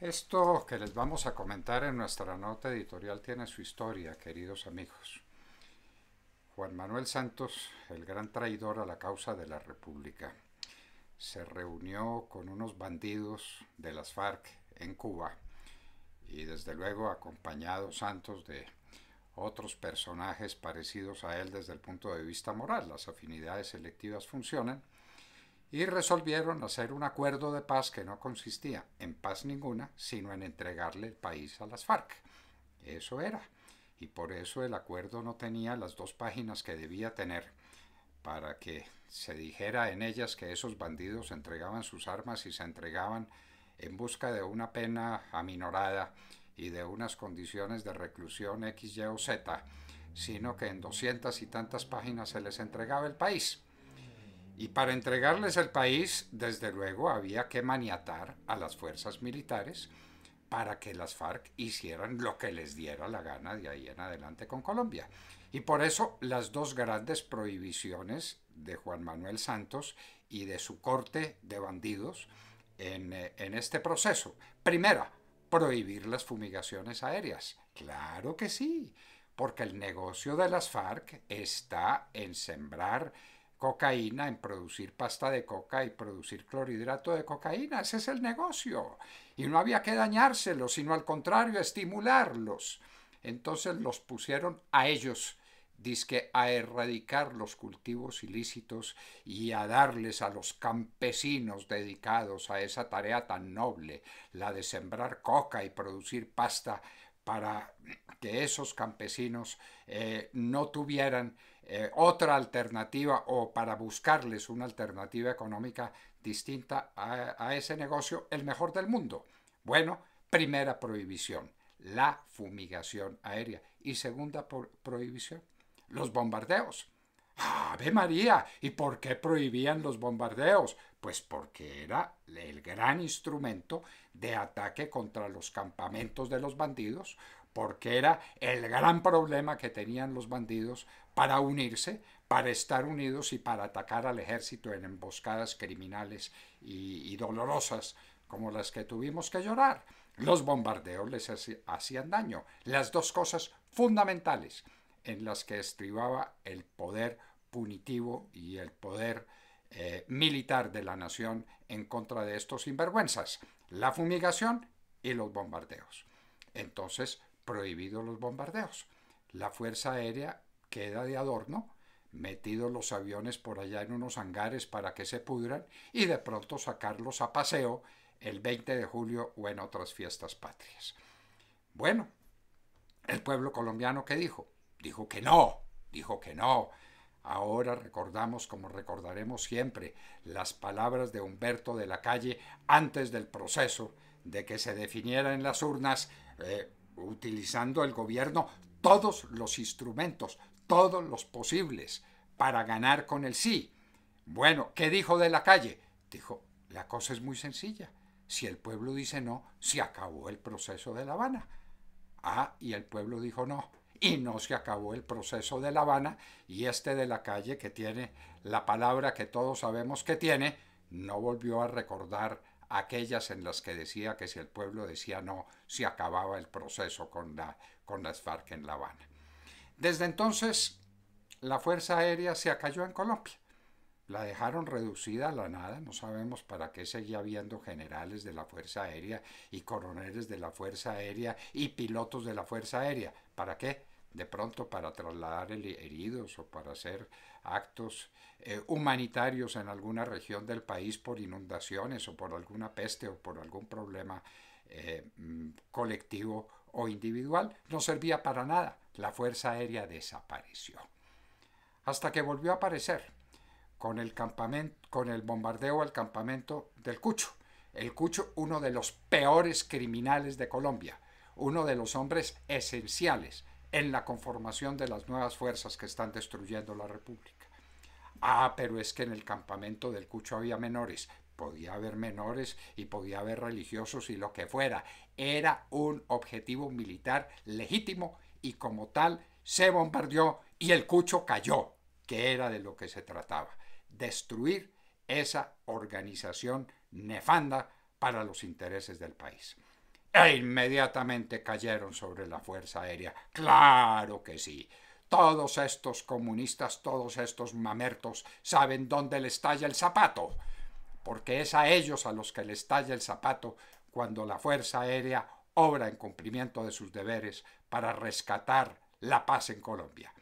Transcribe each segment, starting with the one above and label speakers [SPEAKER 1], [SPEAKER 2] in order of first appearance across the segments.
[SPEAKER 1] Esto que les vamos a comentar en nuestra nota editorial tiene su historia, queridos amigos. Juan Manuel Santos, el gran traidor a la causa de la República, se reunió con unos bandidos de las FARC en Cuba y desde luego acompañado Santos de otros personajes parecidos a él desde el punto de vista moral. Las afinidades selectivas funcionan y resolvieron hacer un acuerdo de paz que no consistía en paz ninguna, sino en entregarle el país a las FARC. Eso era, y por eso el acuerdo no tenía las dos páginas que debía tener, para que se dijera en ellas que esos bandidos entregaban sus armas y se entregaban en busca de una pena aminorada y de unas condiciones de reclusión X, Y o Z, sino que en doscientas y tantas páginas se les entregaba el país. Y para entregarles el país, desde luego, había que maniatar a las fuerzas militares para que las FARC hicieran lo que les diera la gana de ahí en adelante con Colombia. Y por eso las dos grandes prohibiciones de Juan Manuel Santos y de su corte de bandidos en, eh, este proceso. Primera, prohibir las fumigaciones aéreas. Claro que sí, porque el negocio de las FARC está en sembrar cocaína, en producir pasta de coca y producir clorhidrato de cocaína. Ese es el negocio. Y no había que dañárselos, sino al contrario, estimularlos. Entonces los pusieron a ellos, dizque a erradicar los cultivos ilícitos y a darles a los campesinos dedicados a esa tarea tan noble, la de sembrar coca y producir pasta para que esos campesinos eh, no tuvieran eh, otra alternativa o para buscarles una alternativa económica distinta a, ese negocio, el mejor del mundo. Bueno, primera prohibición, la fumigación aérea. Y segunda prohibición, los bombardeos. Ave María, ¿y por qué prohibían los bombardeos? Pues porque era el gran instrumento de ataque contra los campamentos de los bandidos, porque era el gran problema que tenían los bandidos para unirse, para estar unidos y para atacar al ejército en emboscadas criminales y, dolorosas como las que tuvimos que llorar. Los bombardeos les hacían daño, las dos cosas fundamentales en las que estribaba el poder punitivo y el poder eh, militar de la nación en contra de estos sinvergüenzas, la fumigación y los bombardeos. Entonces, prohibido los bombardeos. La Fuerza Aérea queda de adorno, metidos los aviones por allá en unos hangares para que se pudran y de pronto sacarlos a paseo el 20 de julio o en otras fiestas patrias. Bueno, el pueblo colombiano qué dijo, dijo que no, dijo que no. Ahora recordamos, como recordaremos siempre, las palabras de Humberto de la Calle antes del proceso de que se definiera en las urnas, eh, utilizando el gobierno todos los instrumentos, todos los posibles para ganar con el sí. Bueno, ¿qué dijo de la calle? Dijo, la cosa es muy sencilla. Si el pueblo dice no, se acabó el proceso de La Habana. Ah, y el pueblo dijo no. Y no se acabó el proceso de La Habana y este de la calle que tiene la palabra que todos sabemos que tiene, no volvió a recordar aquellas en las que decía que si el pueblo decía no, se acababa el proceso con, la, con las FARC en La Habana. Desde entonces, la Fuerza Aérea se acalló en Colombia. La dejaron reducida a la nada, no sabemos para qué seguía habiendo generales de la Fuerza Aérea y coroneles de la Fuerza Aérea y pilotos de la Fuerza Aérea. ¿Para qué? de pronto para trasladar heridos o para hacer actos eh, humanitarios en alguna región del país por inundaciones o por alguna peste o por algún problema eh, mm, colectivo o individual no servía para nada. La Fuerza Aérea desapareció. Hasta que volvió a aparecer con el, campamento, con el bombardeo al campamento del Cucho. El Cucho, uno de los peores criminales de Colombia, uno de los hombres esenciales en la conformación de las nuevas fuerzas que están destruyendo la República. Ah, pero es que en el campamento del Cucho había menores podía haber menores y podía haber religiosos y lo que fuera. Era un objetivo militar legítimo y como tal se bombardeó y el cucho cayó, que era de lo que se trataba. Destruir esa organización nefanda para los intereses del país. E inmediatamente cayeron sobre la Fuerza Aérea. Claro que sí. Todos estos comunistas, todos estos mamertos saben dónde les talla el zapato porque es a ellos a los que les talla el zapato cuando la Fuerza Aérea obra en cumplimiento de sus deberes para rescatar la paz en Colombia.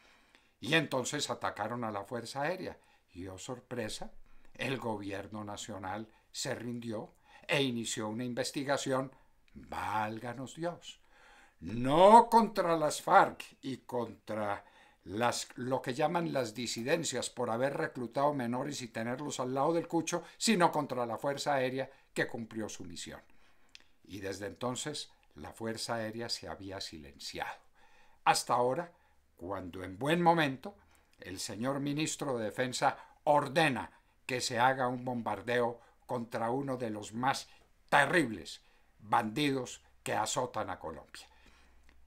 [SPEAKER 1] Y entonces atacaron a la Fuerza Aérea y, oh sorpresa, el gobierno nacional se rindió e inició una investigación, válganos Dios, no contra las FARC y contra lo que llaman las disidencias por haber reclutado menores y tenerlos al lado del cucho, sino contra la Fuerza Aérea que cumplió su misión. Y desde entonces la Fuerza Aérea se había silenciado. Hasta ahora, cuando en buen momento el señor ministro de Defensa ordena que se haga un bombardeo contra uno de los más terribles bandidos que azotan a Colombia.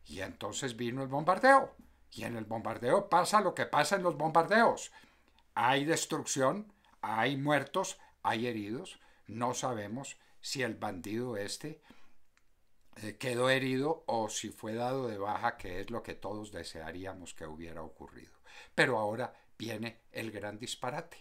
[SPEAKER 1] Y entonces vino el bombardeo y en el bombardeo pasa lo que pasa en los bombardeos. Hay destrucción, hay muertos, hay heridos. No sabemos si el bandido este eh, quedó herido o si fue dado de baja, que es lo que todos desearíamos que hubiera ocurrido. Pero ahora viene el gran disparate.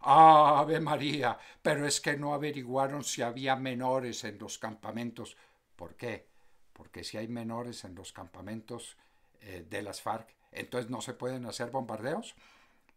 [SPEAKER 1] Ave María, pero es que no averiguaron si había menores en los campamentos. ¿Por qué? Porque si hay menores en los campamentos, eh, de las FARC. Entonces no se pueden hacer bombardeos.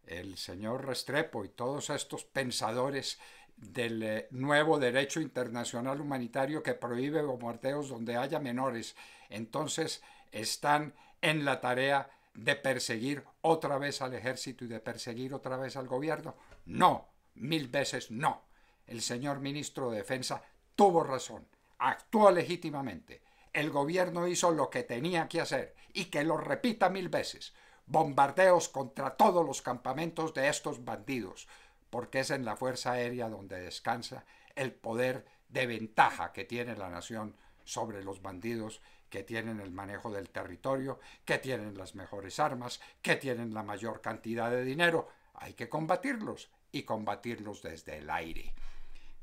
[SPEAKER 1] El señor Restrepo y todos estos pensadores del eh, nuevo derecho internacional humanitario que prohíbe bombardeos donde haya menores, entonces están en la tarea de perseguir otra vez al ejército y de perseguir otra vez al gobierno. No, mil veces no. El señor ministro de Defensa tuvo razón, actuó legítimamente, el gobierno hizo lo que tenía que hacer y que lo repita mil veces, bombardeos contra todos los campamentos de estos bandidos, porque es en la Fuerza Aérea donde descansa el poder de ventaja que tiene la nación sobre los bandidos que tienen el manejo del territorio, que tienen las mejores armas, que tienen la mayor cantidad de dinero. Hay que combatirlos y combatirlos desde el aire.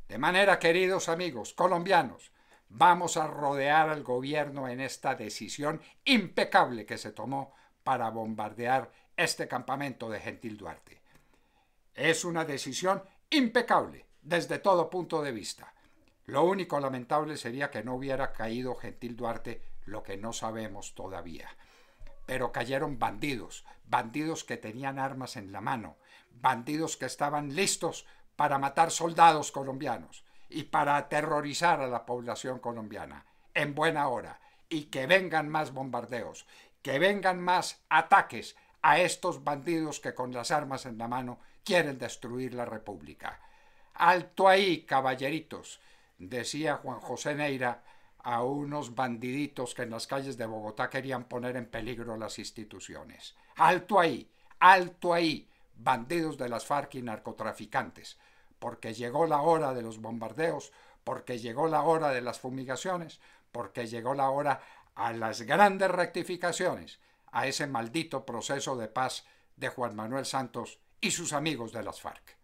[SPEAKER 1] De manera, queridos amigos colombianos, Vamos a rodear al gobierno en esta decisión impecable que se tomó para bombardear este campamento de Gentil Duarte. Es una decisión impecable desde todo punto de vista. Lo único lamentable sería que no hubiera caído Gentil Duarte, lo que no sabemos todavía. Pero cayeron bandidos, bandidos que tenían armas en la mano, bandidos que estaban listos para matar soldados colombianos y para aterrorizar a la población colombiana, en buena hora, y que vengan más bombardeos, que vengan más ataques a estos bandidos que con las armas en la mano quieren destruir la República. Alto ahí, caballeritos, decía Juan José Neira a unos bandiditos que en las calles de Bogotá querían poner en peligro las instituciones. Alto ahí, alto ahí, bandidos de las FARC y narcotraficantes porque llegó la hora de los bombardeos, porque llegó la hora de las fumigaciones, porque llegó la hora a las grandes rectificaciones, a ese maldito proceso de paz de Juan Manuel Santos y sus amigos de las FARC.